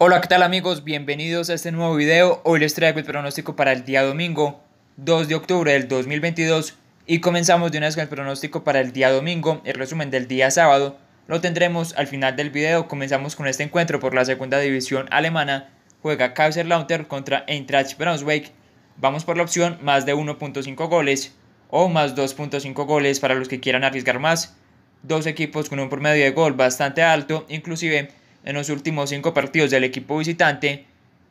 Hola, ¿qué tal amigos? Bienvenidos a este nuevo video. Hoy les traigo el pronóstico para el día domingo 2 de octubre del 2022 y comenzamos de una vez con el pronóstico para el día domingo. El resumen del día sábado lo tendremos al final del video. Comenzamos con este encuentro por la segunda división alemana. Juega Kaiserslautern contra Eintracht Braunschweig. Vamos por la opción más de 1.5 goles o más 2.5 goles para los que quieran arriesgar más. Dos equipos con un promedio de gol bastante alto, inclusive en los últimos cinco partidos del equipo visitante,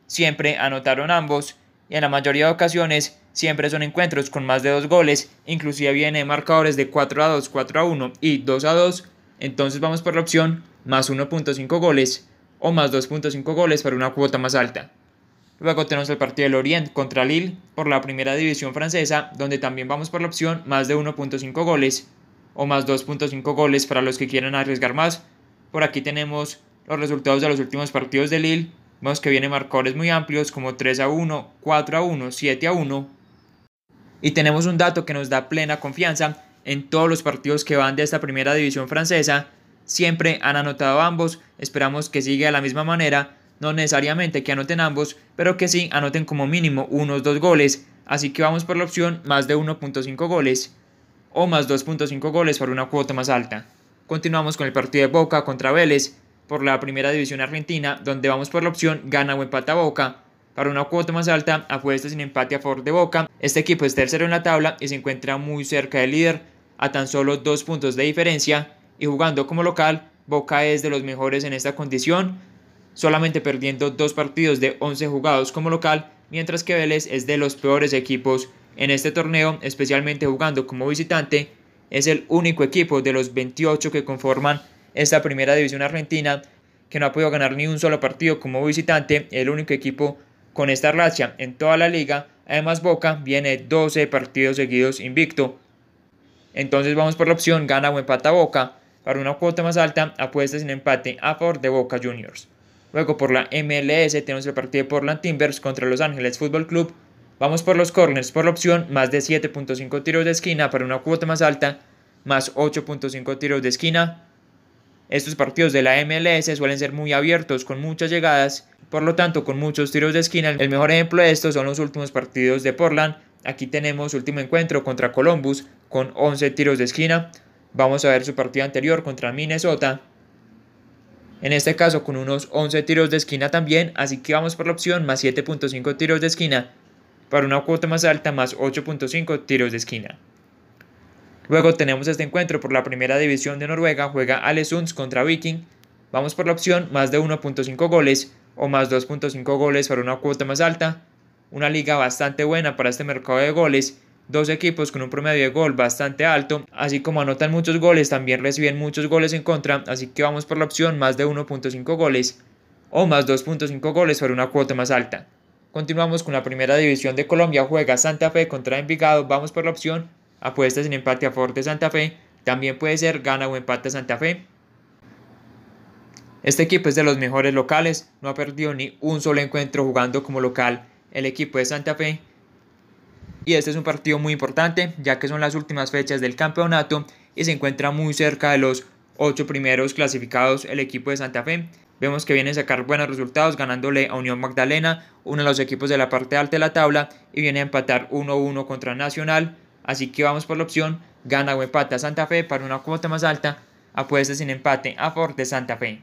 siempre anotaron ambos y en la mayoría de ocasiones siempre son encuentros con más de dos goles, inclusive viene marcadores de 4 a 2, 4 a 1 y 2 a 2, entonces vamos por la opción más 1.5 goles o más 2.5 goles para una cuota más alta. Luego tenemos el partido del Orient contra Lille por la primera división francesa, donde también vamos por la opción más de 1.5 goles o más 2.5 goles para los que quieran arriesgar más. Por aquí tenemos los resultados de los últimos partidos de Lille, vemos que vienen marcadores muy amplios como 3 a 1, 4 a 1, 7 a 1. Y tenemos un dato que nos da plena confianza en todos los partidos que van de esta primera división francesa. Siempre han anotado ambos, esperamos que siga de la misma manera, no necesariamente que anoten ambos, pero que sí anoten como mínimo unos dos goles, así que vamos por la opción más de 1.5 goles o más 2.5 goles para una cuota más alta. Continuamos con el partido de Boca contra Vélez, por la primera división argentina, donde vamos por la opción gana o empata Boca. Para una cuota más alta, apuesta sin empate a favor de Boca. Este equipo es tercero en la tabla y se encuentra muy cerca del líder, a tan solo dos puntos de diferencia. Y jugando como local, Boca es de los mejores en esta condición, solamente perdiendo dos partidos de 11 jugados como local, mientras que Vélez es de los peores equipos en este torneo, especialmente jugando como visitante. Es el único equipo de los 28 que conforman esta primera división argentina, que no ha podido ganar ni un solo partido como visitante, el único equipo con esta racha en toda la liga. Además, Boca viene 12 partidos seguidos invicto. Entonces vamos por la opción gana o empata Boca. Para una cuota más alta, apuestas en empate a favor de Boca Juniors. Luego por la MLS tenemos el partido de Portland Timbers contra Los Ángeles Fútbol Club. Vamos por los corners por la opción más de 7.5 tiros de esquina para una cuota más alta, más 8.5 tiros de esquina estos partidos de la MLS suelen ser muy abiertos, con muchas llegadas, por lo tanto con muchos tiros de esquina. El mejor ejemplo de esto son los últimos partidos de Portland. Aquí tenemos último encuentro contra Columbus con 11 tiros de esquina. Vamos a ver su partido anterior contra Minnesota. En este caso con unos 11 tiros de esquina también, así que vamos por la opción más 7.5 tiros de esquina para una cuota más alta más 8.5 tiros de esquina. Luego tenemos este encuentro por la primera división de Noruega, juega Alesunds contra Viking. Vamos por la opción más de 1.5 goles o más 2.5 goles para una cuota más alta. Una liga bastante buena para este mercado de goles. Dos equipos con un promedio de gol bastante alto, así como anotan muchos goles, también reciben muchos goles en contra, así que vamos por la opción más de 1.5 goles o más 2.5 goles para una cuota más alta. Continuamos con la primera división de Colombia, juega Santa Fe contra Envigado, vamos por la opción apuestas en empate a favor de Santa Fe, también puede ser gana o empate a Santa Fe. Este equipo es de los mejores locales, no ha perdido ni un solo encuentro jugando como local el equipo de Santa Fe. Y este es un partido muy importante, ya que son las últimas fechas del campeonato y se encuentra muy cerca de los ocho primeros clasificados el equipo de Santa Fe. Vemos que viene a sacar buenos resultados ganándole a Unión Magdalena, uno de los equipos de la parte alta de la tabla, y viene a empatar 1-1 contra Nacional, Así que vamos por la opción gana o empata Santa Fe para una cuota más alta. Apuesta sin empate a de Santa Fe.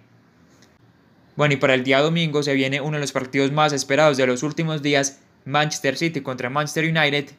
Bueno, y para el día domingo se viene uno de los partidos más esperados de los últimos días, Manchester City contra Manchester United.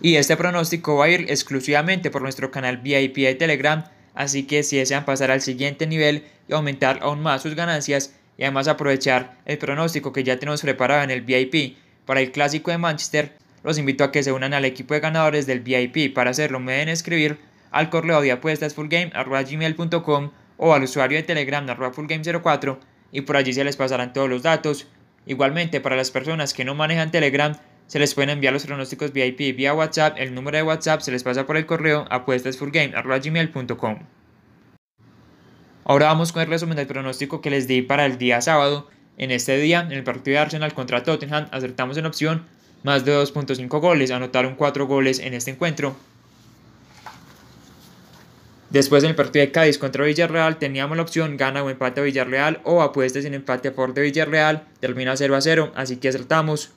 Y este pronóstico va a ir exclusivamente por nuestro canal VIP de Telegram, así que si desean pasar al siguiente nivel y aumentar aún más sus ganancias y además aprovechar el pronóstico que ya tenemos preparado en el VIP para el clásico de Manchester, los invito a que se unan al equipo de ganadores del VIP. Para hacerlo me deben escribir al correo de apuestas gmail.com o al usuario de Telegram fullgame04 y por allí se les pasarán todos los datos. Igualmente, para las personas que no manejan Telegram, se les pueden enviar los pronósticos VIP vía WhatsApp. El número de WhatsApp se les pasa por el correo apuestasfullgame.com. Ahora vamos con el resumen del pronóstico que les di para el día sábado. En este día, en el partido de Arsenal contra Tottenham, acertamos en opción más de 2.5 goles, anotaron 4 goles en este encuentro. Después del partido de Cádiz contra Villarreal teníamos la opción gana o empate a Villarreal o apuestas sin empate a favor de Villarreal, termina 0 a 0, así que acertamos.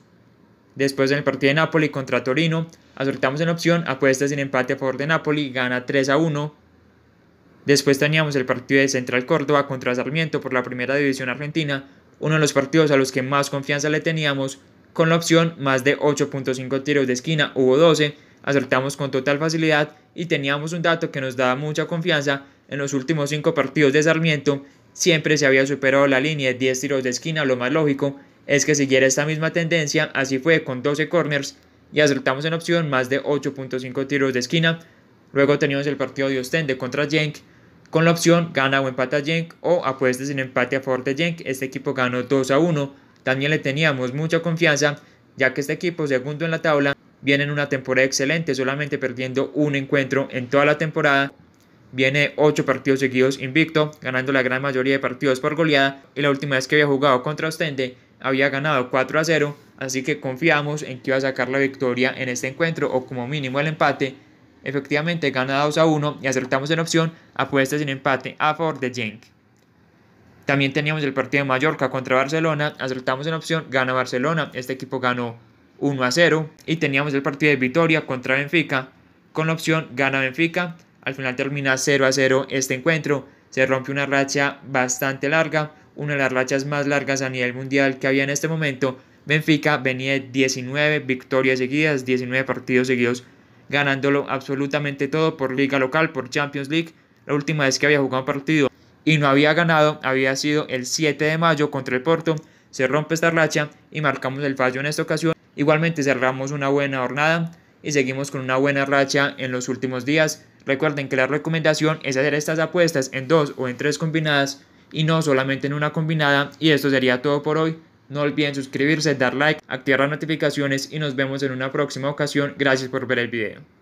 Después del partido de Napoli contra Torino, acertamos en opción apuestas sin empate a favor de Napoli, gana 3 a 1. Después teníamos el partido de Central Córdoba contra Sarmiento por la Primera División Argentina, uno de los partidos a los que más confianza le teníamos, con la opción más de 8.5 tiros de esquina, hubo 12, acertamos con total facilidad y teníamos un dato que nos daba mucha confianza, en los últimos 5 partidos de Sarmiento siempre se había superado la línea de 10 tiros de esquina, lo más lógico es que siguiera esta misma tendencia, así fue con 12 corners y acertamos en opción más de 8.5 tiros de esquina, luego teníamos el partido de Ostende contra Jenk, con la opción gana o empata Jenk o apuestas en empate a favor de Jenk, este equipo ganó 2 a 1, también le teníamos mucha confianza, ya que este equipo, segundo en la tabla, viene en una temporada excelente, solamente perdiendo un encuentro en toda la temporada. Viene 8 partidos seguidos invicto, ganando la gran mayoría de partidos por goleada. Y la última vez que había jugado contra Ostende había ganado 4 a 0, así que confiamos en que iba a sacar la victoria en este encuentro o como mínimo el empate. Efectivamente gana 2 a 1 y acertamos en opción apuestas sin empate a favor de Jenk. También teníamos el partido de Mallorca contra Barcelona, acertamos en opción, gana Barcelona, este equipo ganó 1 a 0. Y teníamos el partido de Vitoria contra Benfica, con la opción gana Benfica, al final termina 0 a 0 este encuentro, se rompe una racha bastante larga, una de las rachas más largas a nivel mundial que había en este momento. Benfica venía 19 victorias seguidas, 19 partidos seguidos, ganándolo absolutamente todo por liga local, por Champions League. La última vez que había jugado un partido y no había ganado, había sido el 7 de mayo contra el Porto. Se rompe esta racha y marcamos el fallo en esta ocasión. Igualmente cerramos una buena jornada y seguimos con una buena racha en los últimos días. Recuerden que la recomendación es hacer estas apuestas en dos o en tres combinadas y no solamente en una combinada. Y esto sería todo por hoy. No olviden suscribirse, dar like, activar las notificaciones y nos vemos en una próxima ocasión. Gracias por ver el video.